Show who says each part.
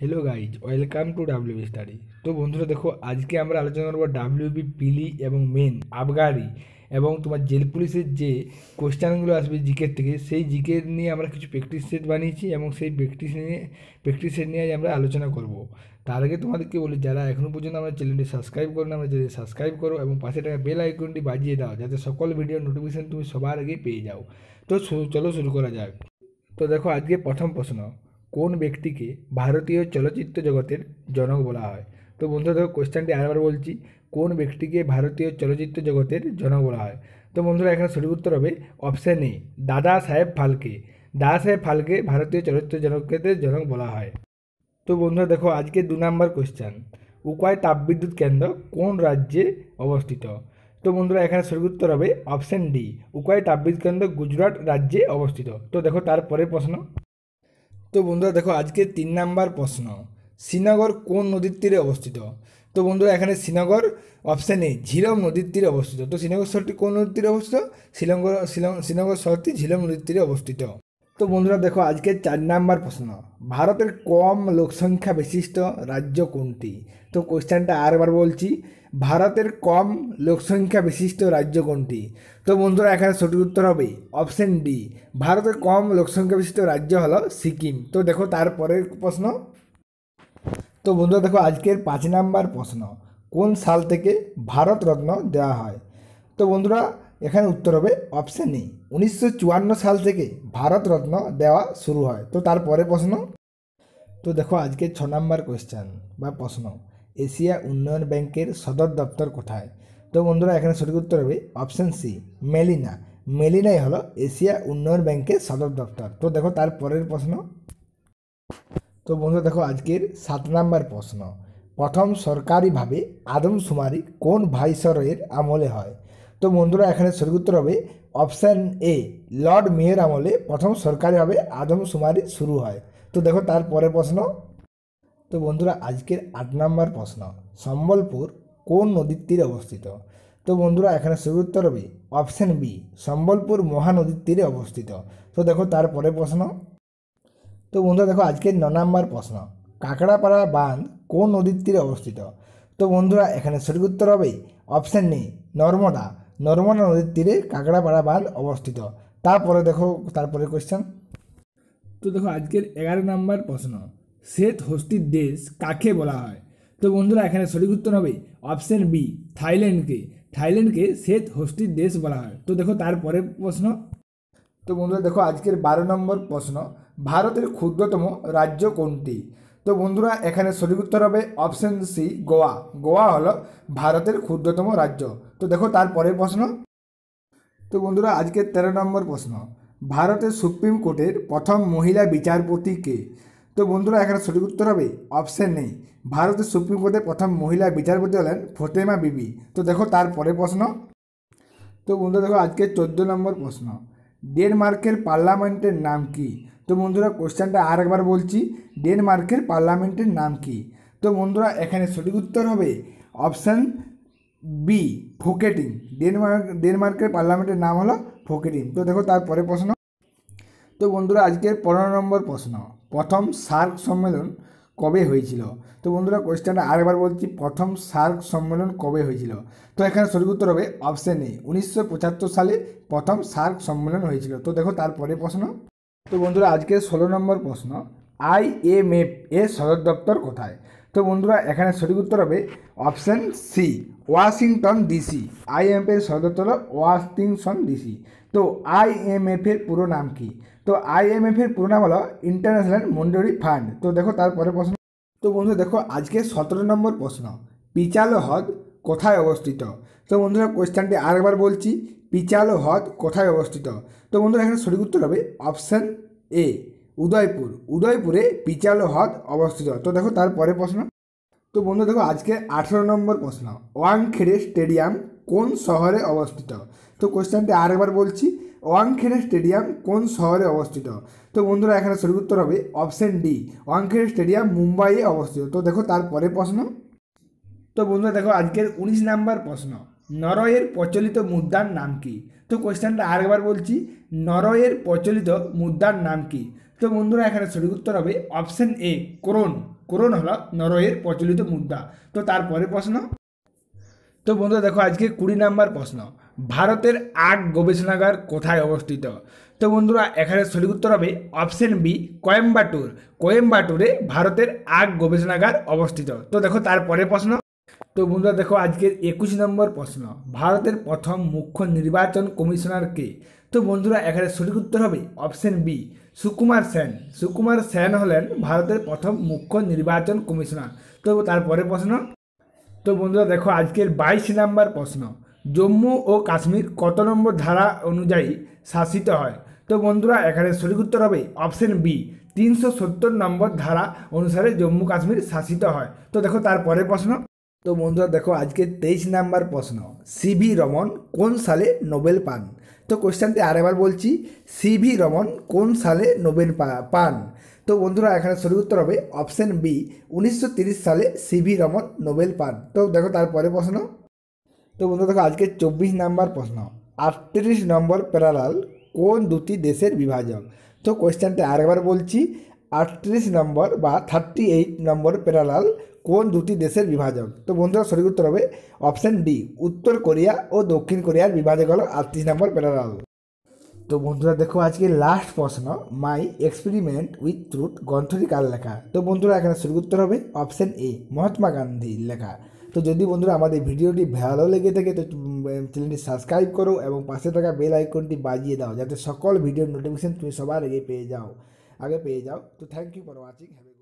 Speaker 1: hello guys welcome to W study তো বন্ধুরা দেখো আজকে আমরা আলোচনা করবো ডাব্লিউ বি পিলি এবং মেন আবগারি এবং তোমার জেল পুলিশের যে কোয়েশ্চানগুলো আসবে জিকের থেকে সেই জিকে নিয়ে আমরা কিছু প্র্যাকটিস সেট বানিয়েছি এবং সেই প্র্যাকটিস নিয়ে প্র্যাকটিস সেট নিয়ে আমরা আলোচনা করব তার আগে তোমাদেরকে বলি যারা এখনও পর্যন্ত আমার চ্যানেলটি সাবস্ক্রাইব করো না আমার চ্যানেলটি সাবস্ক্রাইব করো এবং পাশে টাকা বেল আইকনটি বাজিয়ে দাও যাতে সকল ভিডিও নোটিফিকেশান তুমি সবার আগে পেয়ে যাও তো চলো শুরু করা যাক তো দেখো আজকে প্রথম প্রশ্ন কোন ব্যক্তিকে ভারতীয় চলচ্চিত্র জগতের জনক বলা হয় তো বন্ধুরা দেখো কোয়েশ্চেনটি আরেকবার বলছি কোন ব্যক্তিকে ভারতীয় চলচ্চিত্র জগতের জনক বলা হয় তো বন্ধুরা এখানে সঠিক উত্তর হবে অপশান এ দাদা সাহেব ফালকে দাদা সাহেব ফালকে ভারতীয় চলচ্চিত্র জনকদের জনক বলা হয় তো বন্ধুরা দেখো আজকে দু নম্বর কোয়েশ্চেন উকায় তাপবিদ্যুৎ কেন্দ্র কোন রাজ্যে অবস্থিত তো বন্ধুরা এখানে সঠিক উত্তর হবে অপশান ডি উকায় তাপবিদ্যুৎ কেন্দ্র গুজরাট রাজ্যে অবস্থিত তো দেখো তারপরে প্রশ্ন তো বন্ধুরা দেখো আজকে তিন নাম্বার প্রশ্ন শ্রীনগর কোন নদীর তীরে অবস্থিত তো বন্ধুরা এখানে শ্রীনগর অপশান এ ঝিলম নদীর তীরে অবস্থিত তো শ্রীনগর শহরটি কোন নদীর তীরে অবস্থিত শ্রীনগর শ্রীনগর শহরটি ঝিলম নদীর তীরে অবস্থিত তো বন্ধুরা দেখো আজকে চার নাম্বার প্রশ্ন ভারতের কম লোকসংখ্যা বিশিষ্ট রাজ্য কোনটি তো কোয়েশ্চানটা আরবার বলছি ভারতের কম লোকসংখ্যা বিশিষ্ট রাজ্য কোনটি তো বন্ধুরা এখানে সঠিক উত্তর হবে অপশন ডি ভারতের কম লোকসংখ্যা বিশিষ্ট রাজ্য হলো সিকিম তো দেখো তারপরের প্রশ্ন তো বন্ধুরা দেখো আজকের পাঁচ নাম্বার প্রশ্ন কোন সাল থেকে ভারতরত্ন দেওয়া হয় তো বন্ধুরা এখানে উত্তর হবে অপশান নেই উনিশশো সাল থেকে ভারতরত্ন দেওয়া শুরু হয় তো তারপরে প্রশ্ন তো দেখো আজকে ছ নম্বর কোয়েশ্চেন বা প্রশ্ন এশিয়া উন্নয়ন ব্যাংকের সদর দপ্তর কোথায় তো বন্ধুরা এখানে সঠিক উত্তর হবে অপশান সি মেলিনা মেলিনাই হলো এশিয়া উন্নয়ন ব্যাংকের সদর দপ্তর তো দেখো তার পরের প্রশ্ন তো বন্ধুরা দেখো আজকের সাত নম্বর প্রশ্ন প্রথম সরকারিভাবে আদমশুমারি কোন ভাইসরয়ের আমলে হয় তো বন্ধুরা এখানে সঠিক উত্তর হবে অপশান এ লর্ড মেয়ের আমলে প্রথম সরকারিভাবে আদমশুমারি শুরু হয় তো দেখো তারপরে প্রশ্ন তো বন্ধুরা আজকের আট নম্বর প্রশ্ন সম্বলপুর কোন নদীর তীরে অবস্থিত তো বন্ধুরা এখানে সঠিক উত্তর হবে অপশান বি সম্বলপুর মহানদীর তীরে অবস্থিত তো দেখো তারপরে প্রশ্ন তো বন্ধুরা দেখো আজকের ন নম্বর প্রশ্ন কাঁকড়াপাড়া বাঁধ কোন নদীর তীরে অবস্থিত তো বন্ধুরা এখানে সঠিক উত্তর হবে অপশান নেই নর্মদা নর্মদা নদীর তীরে কাঁকড়াপাড়া বাঁধ অবস্থিত তারপরে দেখো তারপরে কোয়েশ্চেন তো দেখো আজকের এগারো নম্বর প্রশ্ন শ্বেত হস্তির দেশ কাকে বলা হয় তো বন্ধুরা এখানে সঠিক উত্তর হবে অপশান বি থাইল্যান্ডকে থাইল্যান্ডকে শ্বেত হস্তির দেশ বলা হয় তো দেখো তারপরে প্রশ্ন তো বন্ধুরা দেখো আজকের বারো নম্বর প্রশ্ন ভারতের ক্ষুদ্রতম রাজ্য কোনটি তো বন্ধুরা এখানে সঠিক উত্তর হবে অপশন সি গোয়া গোয়া হলো ভারতের ক্ষুদ্রতম রাজ্য তো দেখো তারপরের প্রশ্ন তো বন্ধুরা আজকে তেরো নম্বর প্রশ্ন ভারতের সুপ্রিম কোর্টের প্রথম মহিলা বিচারপতি কে তো বন্ধুরা এখানে সঠিক উত্তর হবে অপশন নেই ভারতের সুপ্রিম কোর্টের প্রথম মহিলা বিচারপতি হলেন ফতেমা বিবি তো দেখো তারপরের প্রশ্ন তো বন্ধুরা দেখো আজকে চোদ্দো নম্বর প্রশ্ন ডেনমার্কের পার্লামেন্টের নাম কি তো বন্ধুরা কোশ্চেনটা আর একবার বলছি ডেনমার্কের পার্লামেন্টের নাম কি তো বন্ধুরা এখানে সঠিক উত্তর হবে অপশান বি ফোকেটিং ডেনমার্ক ডেনমার্কের পার্লামেন্টের নাম হলো ফোকেটিং তো দেখো তারপরে প্রশ্ন তো বন্ধুরা আজকের পনেরো নম্বর প্রশ্ন প্রথম সার্ক সম্মেলন কবে হয়েছিল তো বন্ধুরা কোয়েশ্চেনটা আরেকবার বলছি প্রথম সার্ক সম্মেলন কবে হয়েছিল তো এখানে সঠিক উত্তর হবে অপশান এ উনিশশো সালে প্রথম সার্ক সম্মেলন হয়েছিল তো দেখো তারপরে প্রশ্ন তো বন্ধুরা আজকে ষোলো নম্বর প্রশ্ন এফ e এ সদর দপ্তর কোথায় তো বন্ধুরা এখানে সঠিক উত্তর হবে option C Washington DC M এফের সদর দপ্তর ওয়াশিংটন ডিসি তো আই এম e এর পুরো নাম কি তো আই এম e এর পুরো নাম হলো ইন্টারন্যাশনাল মন্ডরি ফান্ড তো দেখো তারপরে প্রশ্ন তো বন্ধুরা দেখো আজকে সতেরো নম্বর প্রশ্ন পিচাল হ্রদ কোথায় অবস্থিত তো বন্ধুরা কোয়েশ্চানটি আরেকবার বলছি পিচালো হ্রদ কোথায় অবস্থিত তো বন্ধুরা এখানে সঠিক উত্তর হবে অপশান এ উদয়পুর উদয়পুরে পিচালো হ্রদ অবস্থিত তো দেখো তারপরে প্রশ্ন তো বন্ধু দেখো আজকে আঠেরো নম্বর প্রশ্ন ওয়াংখেড়ে স্টেডিয়াম কোন শহরে অবস্থিত তো কোশ্চেনটি আরেকবার বলছি ওয়াংখেড়ে স্টেডিয়াম কোন শহরে অবস্থিত তো বন্ধুরা এখানে সঠিক উত্তর হবে অপশান ডি ওয়াংখেড়ে স্টেডিয়াম মুম্বাইয়ে অবস্থিত তো দেখো তারপরে প্রশ্ন তো বন্ধুরা দেখো আজকের উনিশ নাম্বার প্রশ্ন নরওয়ের প্রচলিত মুদ্রার নাম কি তো কোয়েশ্চেনটা আরেকবার বলছি নরওয়ের প্রচলিত মুদ্রার নাম কি তো বন্ধুরা এখানে সঠিক উত্তর হবে অপশন এ ক্রোন ক্রোন হল নরওয়ের প্রচলিত মুদ্রা তো তারপরে প্রশ্ন তো বন্ধুরা দেখো আজকে কুড়ি নাম্বার প্রশ্ন ভারতের আগ গবেষণাগার কোথায় অবস্থিত তো বন্ধুরা এখানে সঠিক উত্তর হবে অপশন বি কোয়েম্বাটুর কোয়েম্বাটুরে ভারতের আগ গবেষণাগার অবস্থিত তো দেখো তারপরে প্রশ্ন তো বন্ধুরা দেখো আজকের একুশ নম্বর প্রশ্ন ভারতের প্রথম মুখ্য নির্বাচন কমিশনার কে তো বন্ধুরা এখানে সঠিক উত্তর হবে অপশন বি সুকুমার সেন সুকুমার সেন হলেন ভারতের প্রথম মুখ্য নির্বাচন কমিশনার তো তারপরে প্রশ্ন তো বন্ধুরা দেখো আজকের বাইশ নম্বর প্রশ্ন জম্মু ও কাশ্মীর কত নম্বর ধারা অনুযায়ী শাসিত হয় তো বন্ধুরা এখানে সঠিক উত্তর হবে অপশন বি তিনশো সত্তর নম্বর ধারা অনুসারে জম্মু কাশ্মীর শাসিত হয় তো দেখো তারপরে প্রশ্ন তো বন্ধুরা দেখো আজকে তেইশ নাম্বার প্রশ্ন সি ভি রমন কোন সালে নোবেল পান তো কোয়েশ্চানটি আরেবার বলছি সিভি রমন কোন সালে নোবেল পান তো বন্ধুরা এখানে সঠিক উত্তর হবে অপশান বি উনিশশো সালে সি ভি রমন নোবেল পান তো দেখো তারপরে প্রশ্ন তো বন্ধুরা দেখো আজকে চব্বিশ নাম্বার প্রশ্ন আটত্রিশ নম্বর প্যারালাল কোন দুটি দেশের বিভাজন তো কোয়েশ্চেনটা আরেকবার বলছি আটত্রিশ নম্বর বা থার্টি এইট নম্বর প্যারালাল কোন দুটি দেশের বিভাজন তো বন্ধুরা সঠিক উত্তর হবে অপশান ডি উত্তর কোরিয়া ও দক্ষিণ কোরিয়ার বিভাজক হল আটত্রিশ নম্বর প্যারাল তো বন্ধুরা দেখো আজকে লাস্ট প্রশ্ন মাই এক্সপেরিমেন্ট উইথ ট্রুথ গ্রন্থটি কার লেখা তো বন্ধুরা এখানে সঠিক উত্তর হবে অপশান এ মহাত্মা গান্ধীর লেখা তো যদি বন্ধুরা আমাদের ভিডিওটি ভালো লেগে থাকে তো চ্যানেলটি সাবস্ক্রাইব করো এবং পাশে থাকা বেল আইকনটি বাজিয়ে দাও যাতে সকল ভিডিওর নোটিফিকেশন তুমি সবার আগে পেয়ে যাও আগে পেয়ে যাও তো thank you for watching have